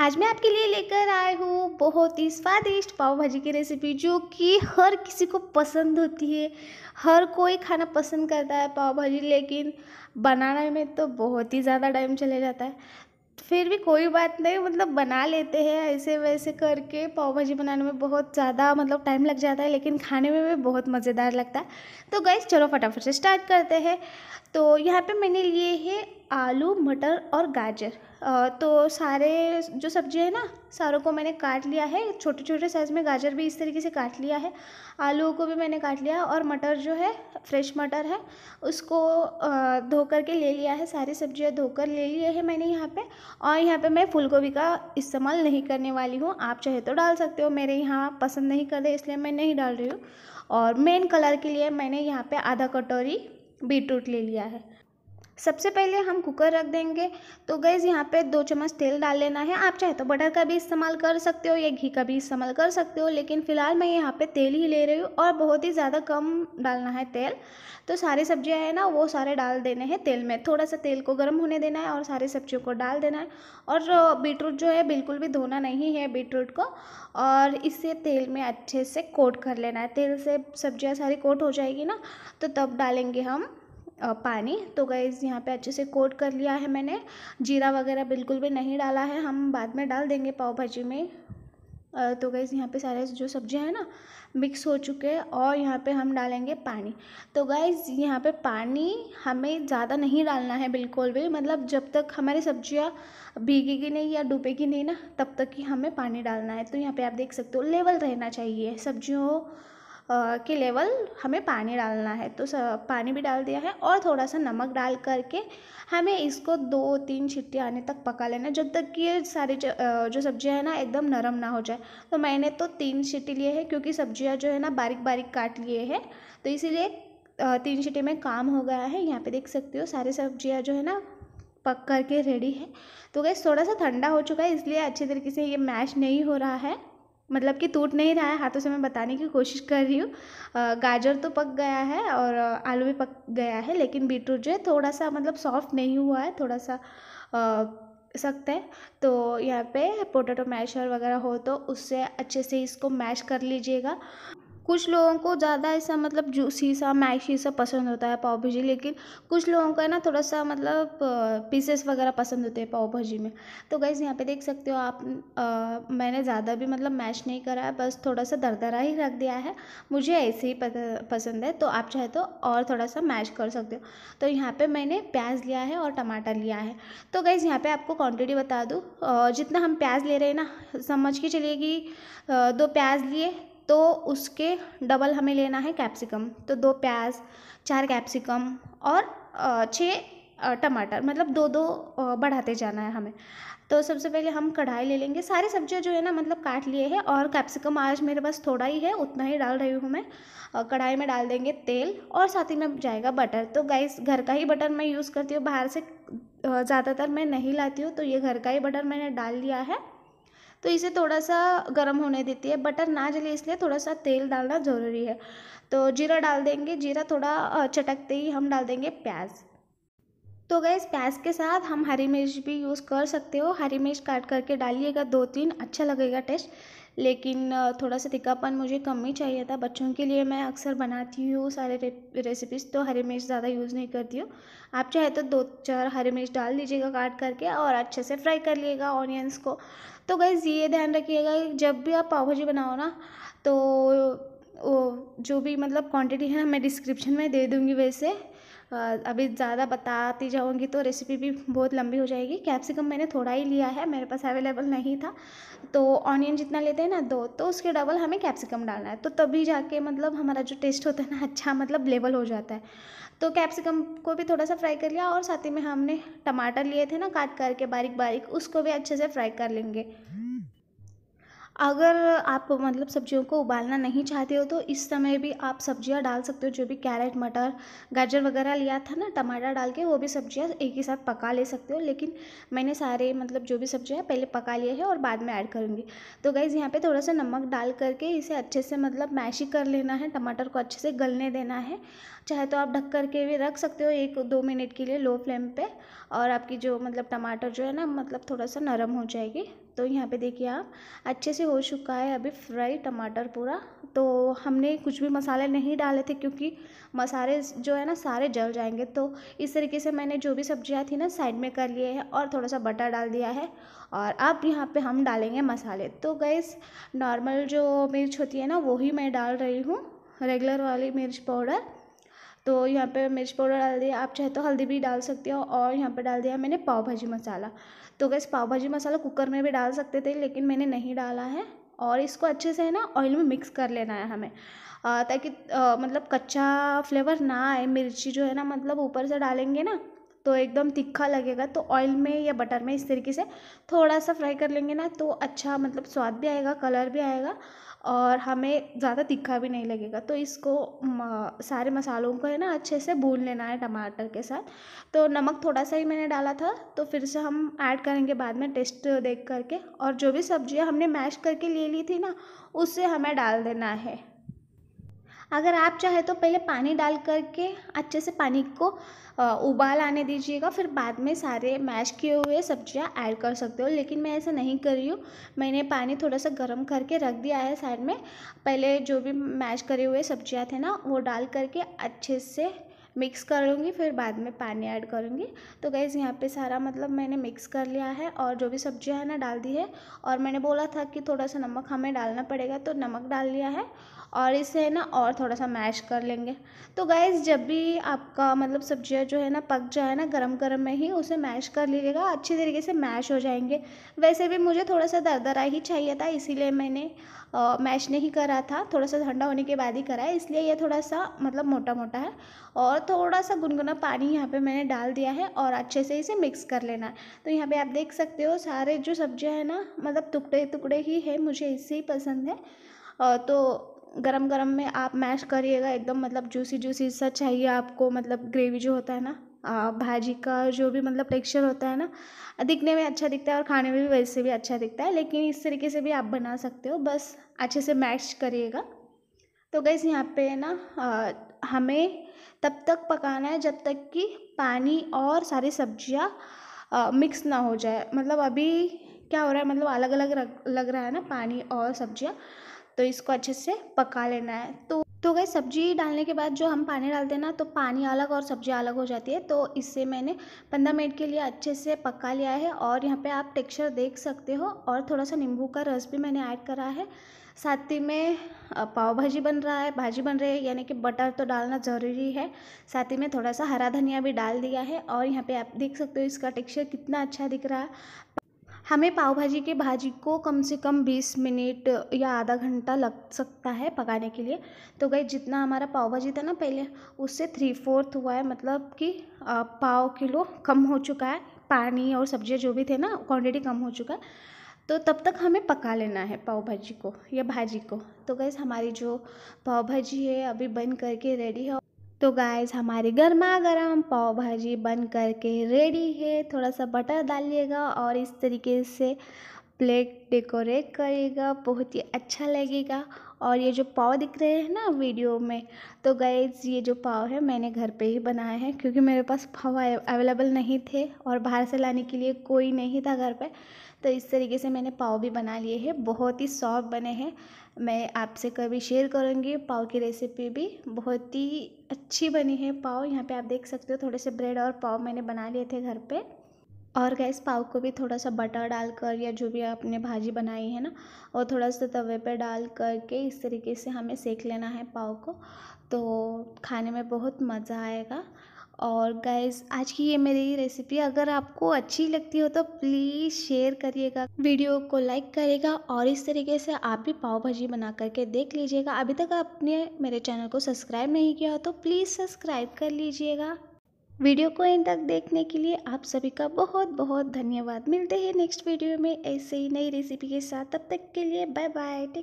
आज मैं आपके लिए लेकर आई हूँ बहुत ही स्वादिष्ट पाव भाजी की रेसिपी जो कि हर किसी को पसंद होती है हर कोई खाना पसंद करता है पाव भाजी लेकिन बनाने में तो बहुत ही ज़्यादा टाइम चले जाता है फिर भी कोई बात नहीं मतलब बना लेते हैं ऐसे वैसे करके पाव भाजी बनाने में बहुत ज़्यादा मतलब टाइम लग जाता है लेकिन खाने में भी बहुत मज़ेदार लगता है तो गैस चलो फटाफट से स्टार्ट करते हैं तो यहाँ पे मैंने लिए हैं आलू मटर और गाजर तो सारे जो सब्जी है ना सारों को मैंने काट लिया है छोटे छोटे साइज़ में गाजर भी इस तरीके से काट लिया है आलू को भी मैंने काट लिया और मटर जो है फ्रेश मटर है उसको धो कर के ले लिया है सारी सब्जियां धोकर ले लिए हैं मैंने यहाँ पे और यहाँ पे मैं फूल गोभी का इस्तेमाल नहीं करने वाली हूँ आप चाहे तो डाल सकते हो मेरे यहाँ पसंद नहीं कर रहे इसलिए मैं नहीं डाल रही हूँ और मेन कलर के लिए मैंने यहाँ पर आधा कटोरी बीटरूट ले लिया है सबसे पहले हम कुकर रख देंगे तो गैस यहाँ पे दो चम्मच तेल डाल लेना है आप चाहे तो बटर का भी इस्तेमाल कर सकते हो या घी का भी इस्तेमाल कर सकते हो लेकिन फ़िलहाल मैं यहाँ पे तेल ही ले रही हूँ और बहुत ही ज़्यादा कम डालना है तेल तो सारी सब्जियाँ हैं ना वो सारे डाल देने हैं तेल में थोड़ा सा तेल को गर्म होने देना है और सारी सब्जियों को डाल देना है और बीटरूट जो है बिल्कुल भी धोना नहीं है बीटरूट को और इसे तेल में अच्छे से कोट कर लेना है तेल से सब्जियाँ सारी कोट हो जाएगी ना तो तब डालेंगे हम पानी तो गैस यहाँ पे अच्छे से कोट कर लिया है मैंने जीरा वगैरह बिल्कुल भी नहीं डाला है हम बाद में डाल देंगे पाव भाजी में तो गैस यहाँ पे सारे जो सब्जियाँ हैं ना मिक्स हो चुके हैं और यहाँ पे हम डालेंगे पानी तो गैस यहाँ पे पानी हमें ज़्यादा नहीं डालना है बिल्कुल भी मतलब जब तक हमारी सब्जियाँ भीगेगी नहीं या डूबेगी नहीं ना तब तक ही हमें पानी डालना है तो यहाँ पर आप देख सकते हो लेवल रहना चाहिए सब्जियों के लेवल हमें पानी डालना है तो पानी भी डाल दिया है और थोड़ा सा नमक डाल करके हमें इसको दो तीन छिट्टी आने तक पका लेना जब तक कि ये सारी जो सब्जियां है ना एकदम नरम ना हो जाए तो मैंने तो तीन छिट्टी लिए हैं क्योंकि सब्जियां जो है ना बारीक बारीक काट लिए हैं तो इसीलिए तीन छिट्टी में काम हो गया है यहाँ पर देख सकते हो सारी सब्जियाँ जो है ना पक करके रेडी है तो गैस थोड़ा सा ठंडा हो चुका है इसलिए अच्छे तरीके से ये मैश नहीं हो रहा है मतलब कि टूट नहीं रहा है हाथों से मैं बताने की कोशिश कर रही हूँ गाजर तो पक गया है और आलू भी पक गया है लेकिन बीटरूट जो है थोड़ा सा मतलब सॉफ्ट नहीं हुआ है थोड़ा सा सख्त है तो यहाँ पे पोटैटो मैशर वगैरह हो तो उससे अच्छे से इसको मैश कर लीजिएगा कुछ लोगों को ज़्यादा ऐसा मतलब जूसी सा मैशी सा पसंद होता है पाव भाजी लेकिन कुछ लोगों का ना थोड़ा सा मतलब पीसेस वगैरह पसंद होते हैं पाव भाजी में तो गैस यहाँ पे देख सकते हो आप आ, मैंने ज़्यादा भी मतलब मैश नहीं करा है बस थोड़ा सा दरदरा ही रख दिया है मुझे ऐसे ही पसंद है तो आप चाहे तो और थोड़ा सा मैश कर सकते हो तो यहाँ पर मैंने प्याज लिया है और टमाटर लिया है तो गाइज़ यहाँ पर आपको क्वान्टिटी बता दूँ जितना हम प्याज ले रहे हैं ना समझ के चलिए कि दो प्याज लिए तो उसके डबल हमें लेना है कैप्सिकम तो दो प्याज चार कैप्सिकम और छः टमाटर मतलब दो दो बढ़ाते जाना है हमें तो सबसे पहले हम कढ़ाई ले लेंगे सारी सब्जियां जो है ना मतलब काट लिए हैं और कैप्सिकम आज मेरे पास थोड़ा ही है उतना ही डाल रही हूँ मैं कढ़ाई में डाल देंगे तेल और साथ ही में जाएगा बटर तो गाइस घर का ही बटर मैं यूज़ करती हूँ बाहर से ज़्यादातर मैं नहीं लाती हूँ तो ये घर का ही बटर मैंने डाल लिया है तो इसे थोड़ा सा गर्म होने देती है बटर ना जले इसलिए थोड़ा सा तेल डालना ज़रूरी है तो जीरा डाल देंगे जीरा थोड़ा चटकते ही हम डाल देंगे प्याज तो गैस प्याज के साथ हम हरी मिर्च भी यूज़ कर सकते हो हरी मिर्च काट करके डालिएगा दो तीन अच्छा लगेगा टेस्ट लेकिन थोड़ा सा तिक्कापन मुझे कम ही चाहिए था बच्चों के लिए मैं अक्सर बनाती हूँ सारे रेसिपीज़ तो हरी मिर्च ज़्यादा यूज़ नहीं करती हूँ आप चाहे तो दो चार हरी मिर्च डाल दीजिएगा काट करके और अच्छे से फ्राई कर लिएगा ऑनियंस को तो गैस ये ध्यान रखिएगा जब भी आप पाव भाजी बनाओ ना तो जो भी मतलब क्वांटिटी है मैं डिस्क्रिप्शन में दे दूँगी वैसे अभी ज़्यादा बताती जाऊँगी तो रेसिपी भी बहुत लंबी हो जाएगी कैप्सिकम मैंने थोड़ा ही लिया है मेरे पास अवेलेबल नहीं था तो ऑनियन जितना लेते हैं ना दो तो उसके डबल हमें कैप्सिकम डालना है तो तभी जाके मतलब हमारा जो टेस्ट होता है ना अच्छा मतलब लेवल हो जाता है तो कैप्सिकम को भी थोड़ा सा फ्राई कर लिया और साथ ही में हमने टमाटर लिए थे ना काट करके बारीक बारीक उसको भी अच्छे से फ्राई कर लेंगे अगर आप मतलब सब्जियों को उबालना नहीं चाहते हो तो इस समय भी आप सब्जियां डाल सकते हो जो भी कैरेट मटर गाजर वगैरह लिया था ना टमाटर डाल के वो भी सब्जियां एक ही साथ पका ले सकते हो लेकिन मैंने सारे मतलब जो भी सब्जियां पहले पका लिए हैं और बाद में ऐड करूँगी तो गाइज़ यहाँ पर थोड़ा सा नमक डाल करके इसे अच्छे से मतलब मैशी कर लेना है टमाटर को अच्छे से गलने देना है चाहे तो आप ढक करके भी रख सकते हो एक दो मिनट के लिए लो फ्लेम पर और आपकी जो मतलब टमाटर जो है ना मतलब थोड़ा सा नरम हो जाएगी तो यहाँ पे देखिए आप अच्छे से हो चुका है अभी फ्राई टमाटर पूरा तो हमने कुछ भी मसाले नहीं डाले थे क्योंकि मसाले जो है ना सारे जल जाएंगे तो इस तरीके से मैंने जो भी सब्जियाँ थी ना साइड में कर लिए हैं और थोड़ा सा बटर डाल दिया है और अब यहाँ पे हम डालेंगे मसाले तो गैस नॉर्मल जो मिर्च होती है ना वही मैं डाल रही हूँ रेगुलर वाली मिर्च पाउडर तो यहाँ पे मिर्च पाउडर डाल दिया आप चाहे तो हल्दी भी डाल सकते हो और यहाँ पे डाल दिया मैंने पाव भाजी मसाला तो गैस पाव भाजी मसाला कुकर में भी डाल सकते थे लेकिन मैंने नहीं डाला है और इसको अच्छे से है ना ऑयल में मिक्स कर लेना है हमें ताकि मतलब कच्चा फ्लेवर ना आए मिर्ची जो है ना मतलब ऊपर से डालेंगे ना तो एकदम तीखा लगेगा तो ऑयल में या बटर में इस तरीके से थोड़ा सा फ्राई कर लेंगे ना तो अच्छा मतलब स्वाद भी आएगा कलर भी आएगा और हमें ज़्यादा तीखा भी नहीं लगेगा तो इसको सारे मसालों को है ना अच्छे से भून लेना है टमाटर के साथ तो नमक थोड़ा सा ही मैंने डाला था तो फिर से हम ऐड करेंगे बाद में टेस्ट देख करके और जो भी सब्जियां हमने मैश करके ले ली थी ना उससे हमें डाल देना है अगर आप चाहे तो पहले पानी डाल करके अच्छे से पानी को उबाल आने दीजिएगा फिर बाद में सारे मैश किए हुए सब्जियां ऐड कर सकते हो लेकिन मैं ऐसा नहीं कर रही हूँ मैंने पानी थोड़ा सा गर्म करके रख दिया है साइड में पहले जो भी मैश करे हुए सब्जियाँ थे ना वो डाल करके अच्छे से मिक्स कर लूँगी फिर बाद में पानी ऐड करूँगी तो गैस यहाँ पे सारा मतलब मैंने मिक्स कर लिया है और जो भी सब्जियाँ है ना डाल दी है और मैंने बोला था कि थोड़ा सा नमक हमें डालना पड़ेगा तो नमक डाल लिया है और इसे है ना और थोड़ा सा मैश कर लेंगे तो गाइज़ जब भी आपका मतलब सब्जियाँ जो है ना पक जाए ना गरम गरम में ही उसे मैश कर लीजिएगा अच्छे तरीके से मैश हो जाएंगे वैसे भी मुझे थोड़ा सा दरदरा ही चाहिए था इसीलिए मैंने आ, मैश नहीं करा था थोड़ा सा ठंडा होने के बाद ही करा है इसलिए ये थोड़ा सा मतलब मोटा मोटा है और थोड़ा सा गुनगुना पानी यहाँ पर मैंने डाल दिया है और अच्छे से इसे मिक्स कर लेना है तो यहाँ पर आप देख सकते हो सारे जो सब्जियाँ हैं ना मतलब टुकड़े टुकड़े ही है मुझे इससे ही पसंद है तो गरम गरम में आप मैश करिएगा एकदम मतलब जूसी जूसी सा चाहिए आपको मतलब ग्रेवी जो होता है ना भाजी का जो भी मतलब टेक्सचर होता है ना दिखने में अच्छा दिखता है और खाने में भी वैसे भी अच्छा दिखता है लेकिन इस तरीके से भी आप बना सकते हो बस अच्छे से मैश करिएगा तो गैस यहाँ पे ना हमें तब तक पकाना है जब तक कि पानी और सारी सब्जियाँ मिक्स ना हो जाए मतलब अभी क्या हो रहा है मतलब अलग अलग लग रहा है ना पानी और सब्जियाँ तो इसको अच्छे से पका लेना है तो तो गई सब्जी डालने के बाद जो हम पानी डालते हैं ना तो पानी अलग और सब्जी अलग हो जाती है तो इससे मैंने पंद्रह मिनट के लिए अच्छे से पका लिया है और यहाँ पे आप टेक्सचर देख सकते हो और थोड़ा सा नींबू का रस भी मैंने ऐड करा है साथ ही में पाव भाजी बन रहा है भाजी बन रही है यानी कि बटर तो डालना ज़रूरी है साथ ही में थोड़ा सा हरा धनिया भी डाल दिया है और यहाँ पे आप देख सकते हो इसका टेक्सचर कितना अच्छा दिख रहा है हमें पाव भाजी के भाजी को कम से कम बीस मिनट या आधा घंटा लग सकता है पकाने के लिए तो गई जितना हमारा पाव भाजी था ना पहले उससे थ्री फोर्थ हुआ है मतलब कि पाव किलो कम हो चुका है पानी और सब्ज़ियाँ जो भी थे ना क्वांटिटी कम हो चुका है तो तब तक हमें पका लेना है पाव भाजी को या भाजी को तो गैस हमारी जो पाव भाजी है अभी बन करके रेडी है तो गाइस हमारी गर्मा गर्म पाव भाजी बन करके रेडी है थोड़ा सा बटर डालिएगा और इस तरीके से प्लेट डेकोरेट करिएगा बहुत ही अच्छा लगेगा और ये जो पाव दिख रहे हैं ना वीडियो में तो गए ये जो पाव है मैंने घर पे ही बनाए हैं क्योंकि मेरे पास पाव अवेलेबल नहीं थे और बाहर से लाने के लिए कोई नहीं था घर पे तो इस तरीके से मैंने पाव भी बना लिए हैं बहुत ही सॉफ्ट बने हैं मैं आपसे कभी शेयर करूँगी पाव की रेसिपी भी बहुत ही अच्छी बनी है पाव यहाँ पर आप देख सकते हो थोड़े से ब्रेड और पाव मैंने बना लिए थे घर पर और गैस पाव को भी थोड़ा सा बटर डालकर या जो भी आपने भाजी बनाई है ना वो थोड़ा सा तवे पर डाल कर के इस तरीके से हमें सेक लेना है पाव को तो खाने में बहुत मज़ा आएगा और गैस आज की ये मेरी रेसिपी अगर आपको अच्छी लगती हो तो प्लीज़ शेयर करिएगा वीडियो को लाइक करेगा और इस तरीके से आप भी पाव भाजी बना करके देख लीजिएगा अभी तक आपने मेरे चैनल को सब्सक्राइब नहीं किया हो तो प्लीज़ सब्सक्राइब कर लीजिएगा वीडियो को इन तक देखने के लिए आप सभी का बहुत बहुत धन्यवाद मिलते हैं नेक्स्ट वीडियो में ऐसे ही नई रेसिपी के साथ तब तक के लिए बाय बाय टेक